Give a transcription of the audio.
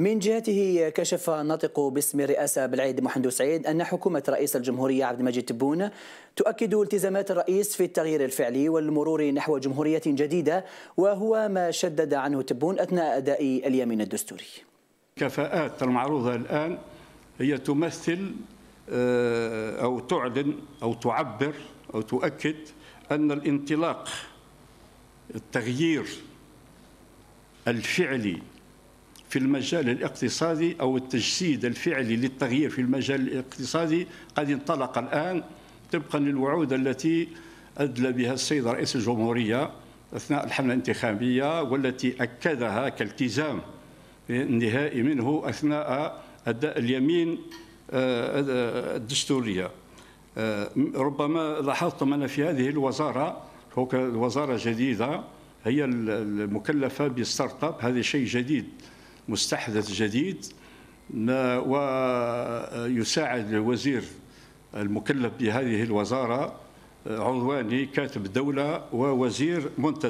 من جهته كشف الناطق باسم الرئاسة بالعيد محمد سعيد أن حكومة رئيس الجمهورية عبد المجيد تبون تؤكد التزامات الرئيس في التغيير الفعلي والمرور نحو جمهورية جديدة وهو ما شدد عنه تبون أثناء أداء اليمين الدستوري الكفاءات المعروضة الآن هي تمثل آه، أو تعلن أو تعبر أو تؤكد أن الانطلاق التغيير الفعلي في المجال الاقتصادي أو التجسيد الفعلي للتغيير في المجال الاقتصادي قد انطلق الآن طبقا للوعود التي أدلى بها السيد رئيس الجمهورية أثناء الحملة الانتخابية والتي أكدها كالتزام نهائي منه أثناء أداء اليمين آه، الدستورية آه، ربما لاحظتم أن في هذه الوزارة هو وزاره جديدة هي المكلفة بالستارت اب هذا شيء جديد مستحدث جديد ويساعد الوزير المكلف بهذه الوزارة عضواني كاتب الدولة ووزير منتدى